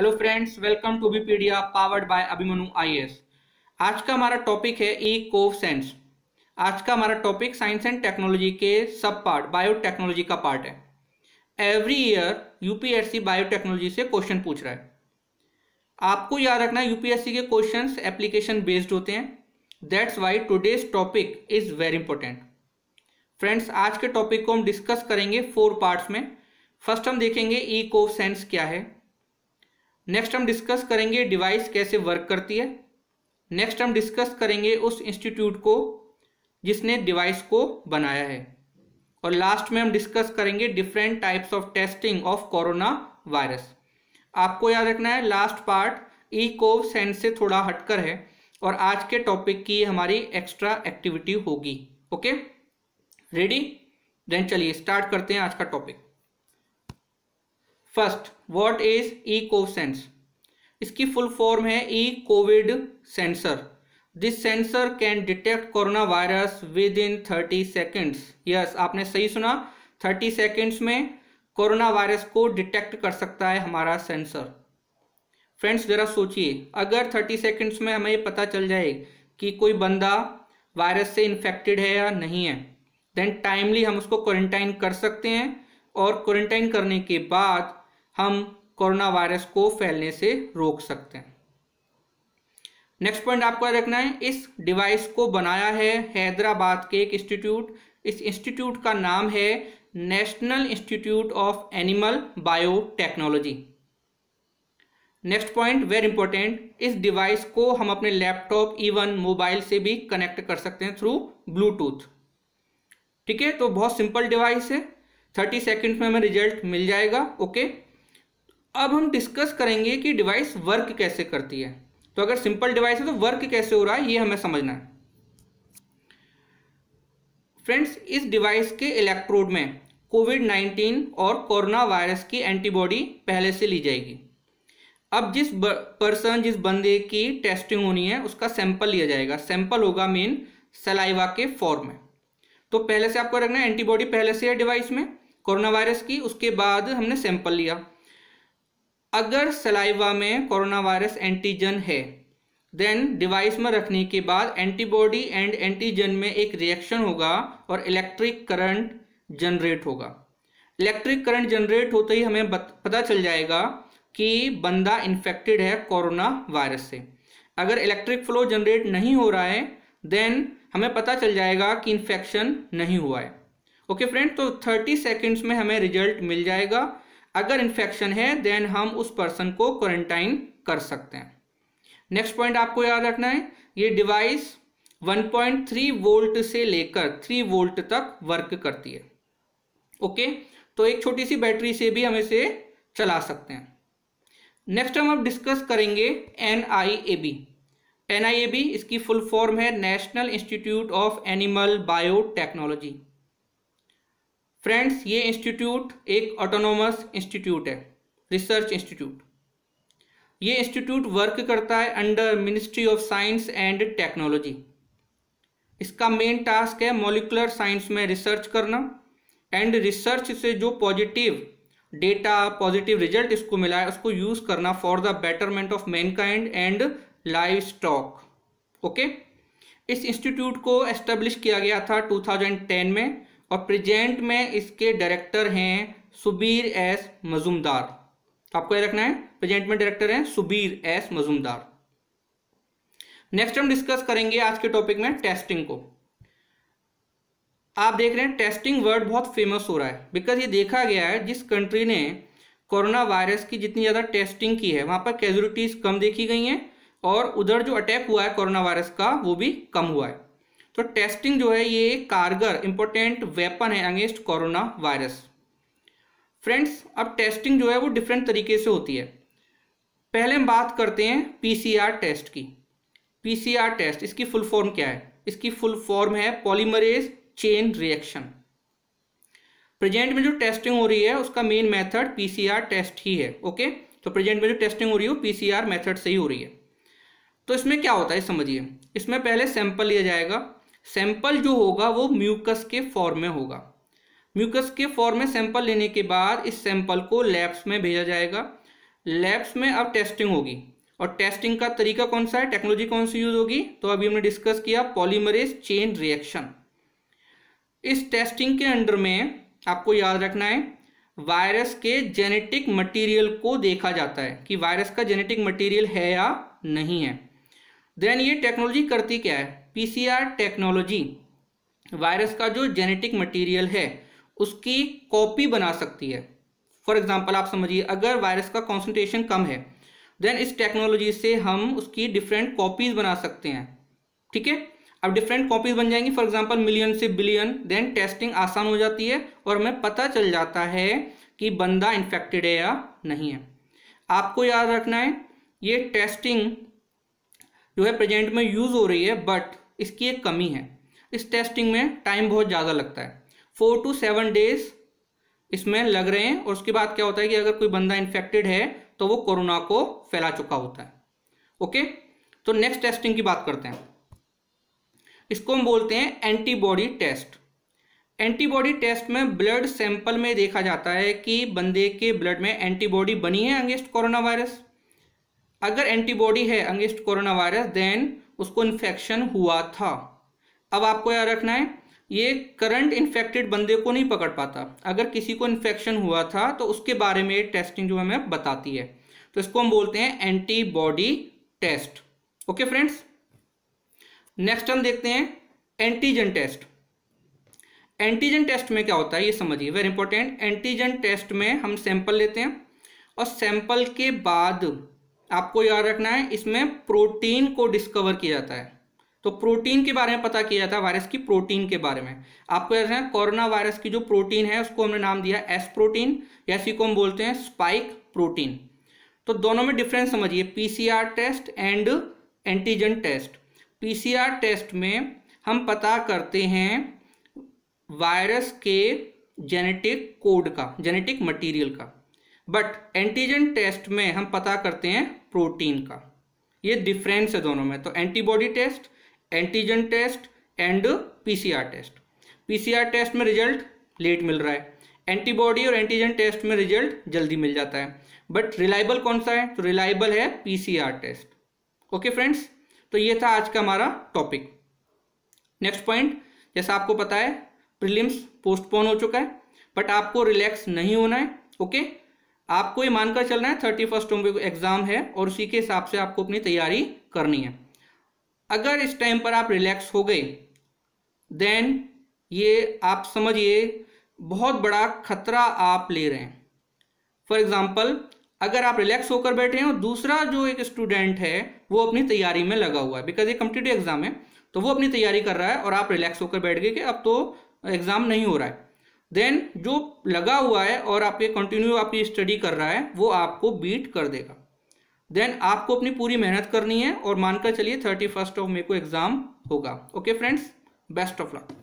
Hello friends welcome to बीपीडिया powered by Abhimanyu IAS आज का हमारा टॉपिक है ई कोव साइंस आज का हमारा टॉपिक साइंस एंड टेक्नोलॉजी के सब पार्ट बायोटेक्नोलॉजी का पार्ट है एवरी ईयर यूपीएससी बायोटेक्नोलॉजी से क्वेश्चन पूछ रहा है आपको याद रखना यूपीएससी के क्वेश्चन एप्लीकेशन बेस्ड होते हैं that's why today's topic is very important friends आज के टॉपिक को हम डिस्कस करेंगे फोर पार्ट्स में फर्स्ट हम देखेंगे ई कोव क्या है नेक्स्ट हम डिस्कस करेंगे डिवाइस कैसे वर्क करती है नेक्स्ट हम डिस्कस करेंगे उस इंस्टीट्यूट को जिसने डिवाइस को बनाया है और लास्ट में हम डिस्कस करेंगे different types of testing of corona virus आपको याद रखना है last part E Cov Sens से थोड़ा हटकर है और आज के टॉपिक की हमारी एक्स्ट्रा एक्टिविटी होगी ओके रेडी देन चलिए स्टार्ट करते हैं आज का topic first what is E sense इसकी फुल फॉर्म है E covid sensor this sensor can detect corona virus within thirty seconds yes आपने सही सुना थर्टी सेकेंड्स में कोरोना वायरस को डिटेक्ट कर सकता है हमारा सेंसर फ्रेंड्स ज़रा सोचिए अगर थर्टी सेकेंड्स में हमें पता चल जाए कि कोई बंदा वायरस से इन्फेक्टेड है या नहीं है देन टाइमली हम उसको क्वारंटाइन कर सकते हैं और क्वारंटाइन करने के बाद हम कोरोना वायरस को फैलने से रोक सकते हैं नेक्स्ट पॉइंट आपको रखना है इस डिवाइस को बनाया है हैदराबाद के एक इंस्टीट्यूट इस इंस्टीट्यूट का नाम है national institute of animal biotechnology next point very important इस डिवाइस को हम अपने लैपटॉप इवन मोबाइल से भी कनेक्ट कर सकते हैं थ्रू ब्लूटूथ ठीक है तो बहुत सिंपल डिवाइस है थर्टी सेकेंड में हमें रिजल्ट मिल जाएगा ओके okay? अब हम डिस्कस करेंगे कि डिवाइस वर्क कैसे करती है तो अगर सिंपल डिवाइस है तो वर्क कैसे हो रहा है ये हमें समझना है फ्रेंड्स इस डिवाइस के इलेक्ट्रोड में कोविड 19 और कोरोना वायरस की एंटीबॉडी पहले से ली जाएगी अब जिस पर्सन जिस बंदे की टेस्टिंग होनी है उसका सैंपल लिया जाएगा सैंपल होगा मेन सलाइवा के फॉर्म में तो पहले से आपको रखना है एंटीबॉडी पहले से है डिवाइस में कोरोना वायरस की उसके बाद हमने सैंपल लिया अगर सलाइवा में कोरोना वायरस एंटीजन है देन डिवाइस में रखने के बाद एंटीबॉडी एंड एंटीजन में एक रिएक्शन होगा और इलेक्ट्रिक करंट जनरेट होगा इलेक्ट्रिक करंट जनरेट होते ही हमें पता चल जाएगा कि बंदा इन्फेक्टेड है कोरोना वायरस से अगर इलेक्ट्रिक फ्लो जनरेट नहीं हो रहा है देन हमें पता चल जाएगा कि इन्फेक्शन नहीं हुआ है ओके okay फ्रेंड तो 30 सेकंड्स में हमें रिजल्ट मिल जाएगा अगर इन्फेक्शन है देन हम उस पर्सन को क्वारंटाइन कर सकते हैं नेक्स्ट पॉइंट आपको याद रखना है ये डिवाइस 1.3 वोल्ट से लेकर 3 वोल्ट तक वर्क करती है ओके तो एक छोटी सी बैटरी से भी हम इसे चला सकते हैं नेक्स्ट हम अब डिस्कस करेंगे N I A B N I A B इसकी फुल फॉर्म है national institute of animal biotechnology friends ये इंस्टीट्यूट एक ऑटोनोमस इंस्टीट्यूट है रिसर्च इंस्टीट्यूट ये इंस्टीट्यूट वर्क करता है under ministry of science and technology इसका मेन टास्क है मोलिकुलर साइंस में रिसर्च करना एंड रिसर्च से जो पॉजिटिव डेटा पॉजिटिव रिजल्ट इसको मिला है उसको यूज़ करना for the betterment of mankind and livestock okay इस इंस्टीट्यूट को एस्टेब्लिश किया गया था 2010 में और प्रेजेंट में इसके डायरेक्टर हैं सुबीर एस मजुमदार आपको ये रखना है प्रेजेंट में डायरेक्टर हैं सुबीर एस मजुमदार नेक्स्ट हम डिस्कस करेंगे आज के टॉपिक में टेस्टिंग को आप देख रहे हैं टेस्टिंग वर्ड बहुत फेमस हो रहा है बिकॉज ये देखा गया है जिस कंट्री ने कोरोना वायरस की जितनी ज़्यादा टेस्टिंग की है वहाँ पर कैजुअलिटीज़ कम देखी गई हैं और उधर जो अटैक हुआ है कोरोना वायरस का वो भी कम हुआ है तो टेस्टिंग जो है ये एक कारगर इंपॉर्टेंट वेपन है अगेंस्ट कोरोना वायरस फ्रेंड्स अब टेस्टिंग जो है वो डिफरेंट तरीके से होती है पहले हम बात करते हैं पीसीआर टेस्ट की पीसीआर टेस्ट इसकी फुल फॉर्म क्या है इसकी फुल फॉर्म है पॉलीमरेज चेन रिएक्शन प्रेजेंट में जो टेस्टिंग हो रही है उसका मेन मेथड पीसीआर टेस्ट ही है ओके तो प्रेजेंट में जो टेस्टिंग हो रही है वो पीसीआर मेथड से ही हो रही है तो इसमें क्या होता है समझिए इसमें पहले सैंपल लिया जाएगा सैंपल जो होगा वो म्यूकस के फॉर्म में होगा म्यूकस के फॉर्म में सैंपल लेने के बाद इस सैंपल को लैब्स में भेजा जाएगा लैब्स में अब टेस्टिंग होगी और टेस्टिंग का तरीका कौन सा है टेक्नोलॉजी कौन सी यूज होगी तो अभी हमने डिस्कस किया पॉलीमरेज चेन रिएक्शन इस टेस्टिंग के अंडर में आपको याद रखना है वायरस के जेनेटिक मटेरियल को देखा जाता है कि वायरस का जेनेटिक मटेरियल है या नहीं है देन ये टेक्नोलॉजी करती क्या है पीसीआर टेक्नोलॉजी वायरस का जो जेनेटिक मटेरियल है उसकी कॉपी बना सकती है फॉर एग्जाम्पल आप समझिए अगर वायरस का कॉन्सेंट्रेशन कम है देन इस टेक्नोलॉजी से हम उसकी डिफरेंट कॉपीज बना सकते हैं ठीक है अब डिफरेंट कॉपीज बन जाएंगी फॉर एग्जाम्पल मिलियन से बिलियन देन टेस्टिंग आसान हो जाती है और हमें पता चल जाता है कि बंदा इन्फेक्टेड है या नहीं है आपको याद रखना है ये टेस्टिंग जो है प्रेजेंट में यूज़ हो रही है बट इसकी एक कमी है इस टेस्टिंग में टाइम बहुत ज़्यादा लगता है फोर टू सेवन डेज इसमें लग रहे हैं और उसके बाद क्या होता है कि अगर कोई बंदा इन्फेक्टेड है तो वो कोरोना को फैला चुका होता है ओके तो नेक्स्ट टेस्टिंग की बात करते हैं इसको हम बोलते हैं एंटीबॉडी टेस्ट एंटीबॉडी टेस्ट में ब्लड सैंपल में देखा जाता है कि बंदे के ब्लड में एंटीबॉडी बनी है अगेंस्ट कोरोना वायरस अगर एंटीबॉडी है अगेंस्ट कोरोना वायरस देन उसको इन्फेक्शन हुआ था अब आपको याद रखना है ये करंट इन्फेक्टेड बंदे को नहीं पकड़ पाता अगर किसी को इन्फेक्शन हुआ था तो उसके बारे में टेस्टिंग जो हमें बताती है तो इसको हम बोलते हैं antibody test okay friends next हम देखते हैं एंटीजन टेस्ट एंटीजन टेस्ट में क्या होता है ये समझिए वेरी इंपॉर्टेंट एंटीजन टेस्ट में हम सैंपल लेते हैं और सैंपल के बाद आपको याद रखना है इसमें प्रोटीन को डिस्कवर किया जाता है तो प्रोटीन के बारे में पता किया जाता है वायरस की प्रोटीन के बारे में आपको याद रखना है कोरोना वायरस की जो प्रोटीन है उसको हमने नाम दिया एस प्रोटीन या इसी को हम बोलते हैं स्पाइक प्रोटीन तो दोनों में डिफरेंस समझिए PCR test and antigen test PCR test में हम पता करते हैं वायरस के जेनेटिक कोड का जेनेटिक मटेरियल का बट एंटीजन टेस्ट में हम पता करते हैं प्रोटीन का ये डिफरेंस है दोनों में तो antibody test antigen test and PCR test PCR test में रिजल्ट लेट मिल रहा है एंटीबॉडी और एंटीजन टेस्ट में रिजल्ट जल्दी मिल जाता है बट रिलायबल कौन सा है तो रिलायबल है पीसीआर टेस्ट ओके फ्रेंड्स तो ये था आज का हमारा टॉपिक नेक्स्ट पॉइंट जैसा आपको पता है प्रीलिम्स पोस्टपोन हो चुका है बट आपको रिलैक्स नहीं होना है ओके okay? आपको ये मानकर चलना है थर्टी फर्स्ट एग्ज़ाम है और उसी के हिसाब से आपको अपनी तैयारी करनी है अगर इस टाइम पर आप रिलैक्स हो गए देन ये आप समझिए बहुत बड़ा खतरा आप ले रहे हैं फॉर एग्ज़ाम्पल अगर आप रिलैक्स होकर बैठे हैं और दूसरा जो एक स्टूडेंट है वो अपनी तैयारी में लगा हुआ है बिकॉज ये कम्पिटेटिव एग्ज़ाम है तो वो अपनी तैयारी कर रहा है और आप रिलैक्स होकर बैठ गए कि अब तो एग्ज़ाम नहीं हो रहा है देन जो लगा हुआ है और आपके कंटिन्यू आपकी स्टडी कर रहा है वो आपको बीट कर देगा देन आपको अपनी पूरी मेहनत करनी है और मानकर चलिए थर्टी फर्स्ट ऑफ मे को एग्ज़ाम होगा okay friends best of luck